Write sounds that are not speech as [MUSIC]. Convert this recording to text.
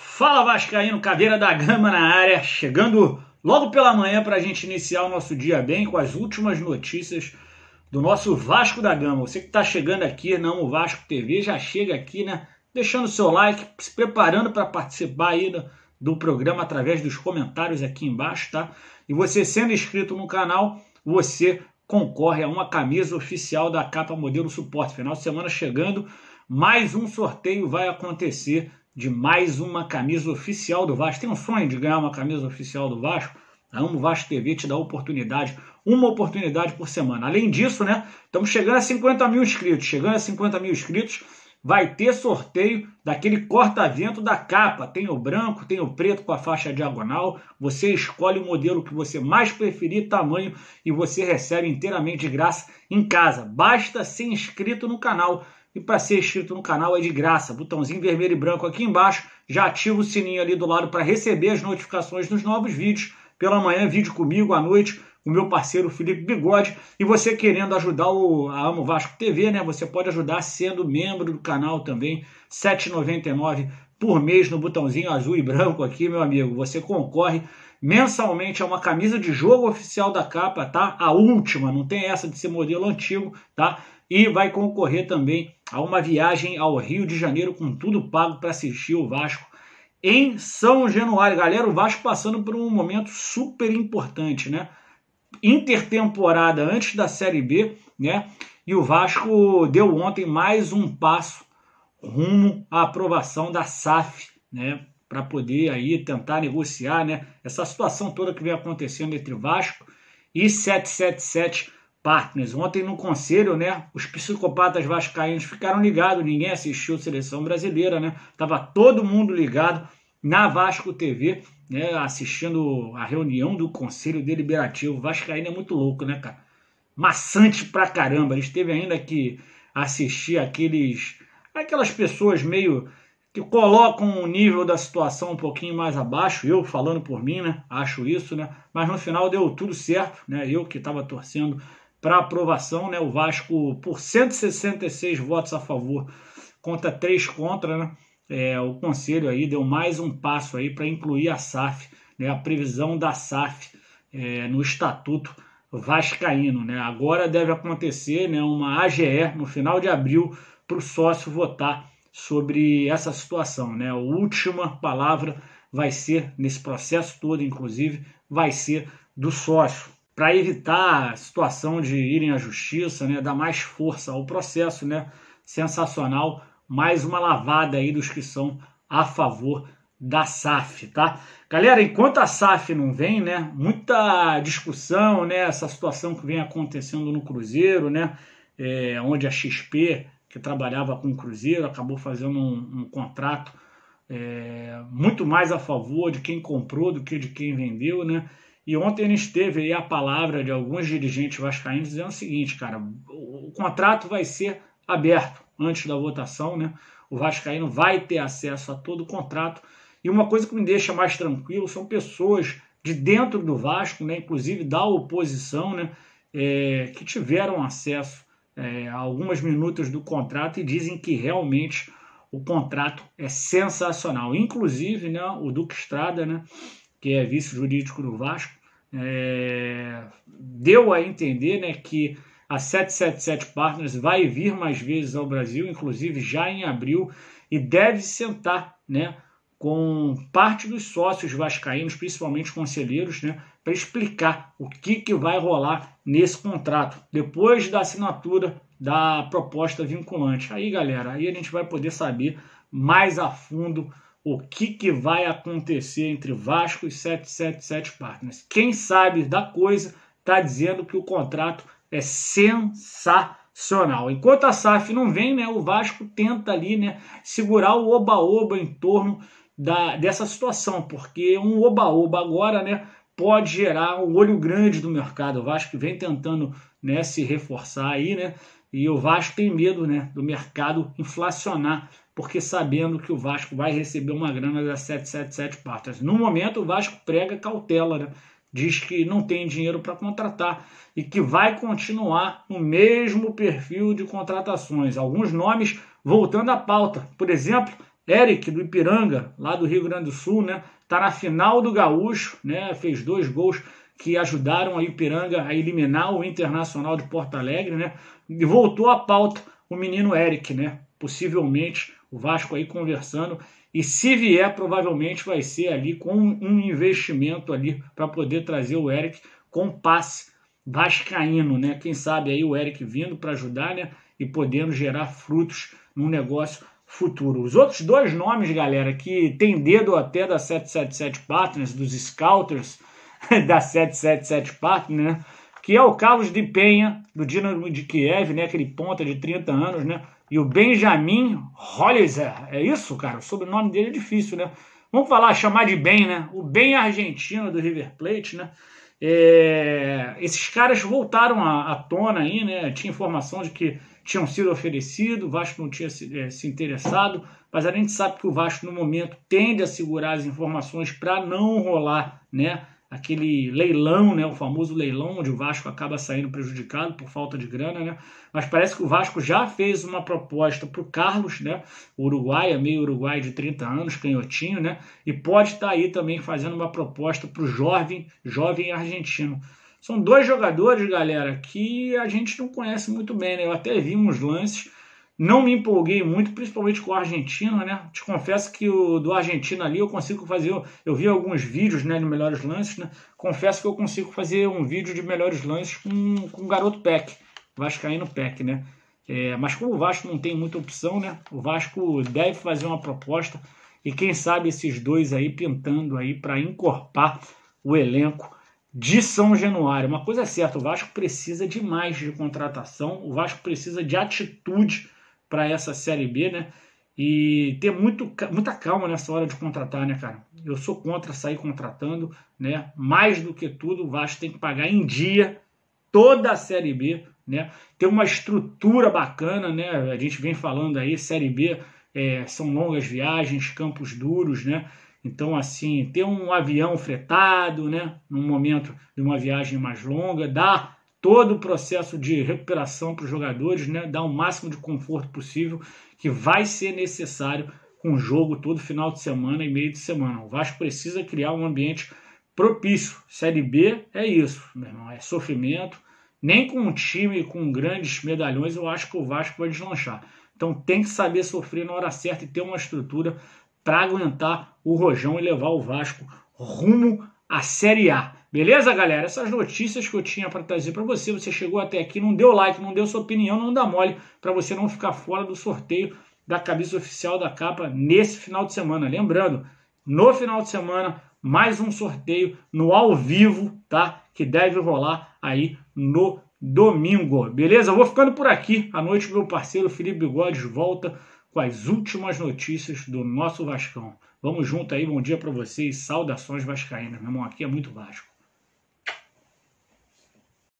Fala Vascaíno, cadeira da gama na área, chegando logo pela manhã para a gente iniciar o nosso dia bem com as últimas notícias do nosso Vasco da Gama. Você que está chegando aqui na Amo Vasco TV, já chega aqui, né? Deixando seu like, se preparando para participar aí do, do programa através dos comentários aqui embaixo, tá? E você sendo inscrito no canal, você concorre a uma camisa oficial da capa modelo suporte. Final de semana chegando, mais um sorteio vai acontecer de mais uma camisa oficial do Vasco. Tem um sonho de ganhar uma camisa oficial do Vasco? A Amo Vasco TV te dá oportunidade, uma oportunidade por semana. Além disso, né? Estamos chegando a 50 mil inscritos. Chegando a 50 mil inscritos, vai ter sorteio daquele corta-vento da capa. Tem o branco, tem o preto com a faixa diagonal. Você escolhe o modelo que você mais preferir, tamanho, e você recebe inteiramente de graça em casa. Basta ser inscrito no canal. E para ser inscrito no canal é de graça. Botãozinho vermelho e branco aqui embaixo. Já ativa o sininho ali do lado para receber as notificações dos novos vídeos. Pela manhã, vídeo comigo, à noite, com meu parceiro Felipe Bigode. E você querendo ajudar o, a Amo Vasco TV, né? Você pode ajudar sendo membro do canal também. R$ 7,99 por mês no botãozinho azul e branco aqui, meu amigo. Você concorre mensalmente a uma camisa de jogo oficial da capa, tá? A última, não tem essa de ser modelo antigo, tá? E vai concorrer também a uma viagem ao Rio de Janeiro com tudo pago para assistir o Vasco em São Januário. Galera, o Vasco passando por um momento super importante, né? Intertemporada antes da Série B, né? E o Vasco deu ontem mais um passo rumo à aprovação da SAF, né? Para poder aí tentar negociar, né? Essa situação toda que vem acontecendo entre Vasco e 777 partners. Ontem no conselho, né, os psicopatas vascaínos ficaram ligados, ninguém assistiu a Seleção Brasileira, né? Tava todo mundo ligado na Vasco TV, né, assistindo a reunião do Conselho Deliberativo. Vascaíno é muito louco, né, cara? Maçante pra caramba. Eles teve ainda que assistir aqueles aquelas pessoas meio que colocam o nível da situação um pouquinho mais abaixo, eu falando por mim, né? Acho isso, né? Mas no final deu tudo certo, né? Eu que estava torcendo para aprovação, né? O Vasco por 166 votos a favor conta 3 contra, né? É, o conselho aí deu mais um passo aí para incluir a SAF, né? A previsão da SAF é, no estatuto vascaíno, né? Agora deve acontecer, né? Uma AGE no final de abril para o sócio votar sobre essa situação, né? A última palavra vai ser nesse processo todo, inclusive, vai ser do sócio para evitar a situação de irem à justiça, né, dar mais força ao processo, né? Sensacional, mais uma lavada aí dos que são a favor da SAF, tá? Galera, enquanto a SAF não vem, né, muita discussão, né, essa situação que vem acontecendo no Cruzeiro, né, é, onde a XP, que trabalhava com o Cruzeiro, acabou fazendo um, um contrato é, muito mais a favor de quem comprou do que de quem vendeu, né, e ontem a gente teve aí a palavra de alguns dirigentes vascaínos dizendo o seguinte, cara, o contrato vai ser aberto antes da votação, né? O vascaíno vai ter acesso a todo o contrato. E uma coisa que me deixa mais tranquilo são pessoas de dentro do Vasco, né? Inclusive da oposição, né? É, que tiveram acesso é, a algumas minutos do contrato e dizem que realmente o contrato é sensacional. Inclusive, né, o Duque Estrada, né, que é vice-jurídico do Vasco, é, deu a entender né, que a 777 Partners vai vir mais vezes ao Brasil, inclusive já em abril, e deve sentar né, com parte dos sócios vascaínos, principalmente conselheiros, né, para explicar o que, que vai rolar nesse contrato, depois da assinatura da proposta vinculante. Aí, galera, aí a gente vai poder saber mais a fundo o que, que vai acontecer entre Vasco e 777 Partners. Quem sabe da coisa está dizendo que o contrato é sensacional. Enquanto a SAF não vem, né, o Vasco tenta ali né, segurar o oba-oba em torno da, dessa situação, porque um oba-oba agora né, pode gerar um olho grande do mercado. O Vasco vem tentando né, se reforçar aí, né? E o Vasco tem medo né, do mercado inflacionar, porque sabendo que o Vasco vai receber uma grana das 777 partas. No momento, o Vasco prega cautela, né? diz que não tem dinheiro para contratar e que vai continuar no mesmo perfil de contratações. Alguns nomes voltando à pauta. Por exemplo, Eric do Ipiranga, lá do Rio Grande do Sul, né? Tá na final do Gaúcho, né? Fez dois gols que ajudaram a Ipiranga a eliminar o Internacional de Porto Alegre, né? E voltou à pauta o menino Eric, né? Possivelmente o Vasco aí conversando e se vier, provavelmente vai ser ali com um investimento ali para poder trazer o Eric com passe vascaíno, né? Quem sabe aí o Eric vindo para ajudar, né? E podendo gerar frutos num negócio futuro. Os outros dois nomes, galera, que tem dedo até da 777 Partners, dos Scouters, [LAUGHS] da 777 Partner, né? que é o Carlos de Penha, do Dinamo de Kiev, né? aquele ponta de 30 anos, né? e o Benjamin Holliser. É isso, cara? O sobrenome dele é difícil, né? Vamos falar, chamar de Ben, né? O Ben argentino do River Plate, né? É... esses caras voltaram à, à, tona aí, né? Tinha informação de que tinham sido oferecidos, o Vasco não tinha se, é, se, interessado, mas a gente sabe que o Vasco, no momento, tende a segurar as informações para não rolar, né? aquele leilão, né, o famoso leilão, onde o Vasco acaba saindo prejudicado por falta de grana, né? Mas parece que o Vasco já fez uma proposta para o Carlos, né? Uruguai, é meio Uruguai de 30 anos, canhotinho, né? E pode estar tá aí também fazendo uma proposta para o jovem, jovem argentino. São dois jogadores, galera, que a gente não conhece muito bem, né? Eu até vi uns lances não me empolguei muito, principalmente com a Argentina, né? Te confesso que o do Argentina ali eu consigo fazer. Eu vi alguns vídeos né, de melhores lances, né? Confesso que eu consigo fazer um vídeo de melhores lances com, com o garoto Peck, Vascaíno Peck, né? É, mas como o Vasco não tem muita opção, né? O Vasco deve fazer uma proposta e quem sabe esses dois aí pintando aí para encorpar o elenco de São Januário. Uma coisa é certa, o Vasco precisa demais de contratação, o Vasco precisa de atitude para essa Série B, né? E ter muito, muita calma nessa hora de contratar, né, cara? Eu sou contra sair contratando, né? Mais do que tudo, o Vasco tem que pagar em dia toda a Série B, né? Ter uma estrutura bacana, né? A gente vem falando aí, Série B é, são longas viagens, campos duros, né? Então, assim, ter um avião fretado, né? Num momento de uma viagem mais longa, dá todo o processo de recuperação para os jogadores, né, dar o máximo de conforto possível que vai ser necessário com o jogo todo final de semana e meio de semana. O Vasco precisa criar um ambiente propício. Série B é isso, meu irmão, é sofrimento. Nem com um time com grandes medalhões eu acho que o Vasco vai deslanchar. Então tem que saber sofrer na hora certa e ter uma estrutura para aguentar o rojão e levar o Vasco rumo à Série A. Beleza, galera? Essas notícias que eu tinha para trazer para você. Você chegou até aqui, não deu like, não deu sua opinião, não dá mole para você não ficar fora do sorteio da camisa oficial da capa nesse final de semana. Lembrando, no final de semana, mais um sorteio no ao vivo, tá? Que deve rolar aí no domingo. Beleza? vou ficando por aqui. À noite, meu parceiro Felipe Godes volta com as últimas notícias do nosso Vascão. Vamos junto aí, bom dia para vocês. Saudações vascaínas, meu irmão. Aqui é muito Vasco.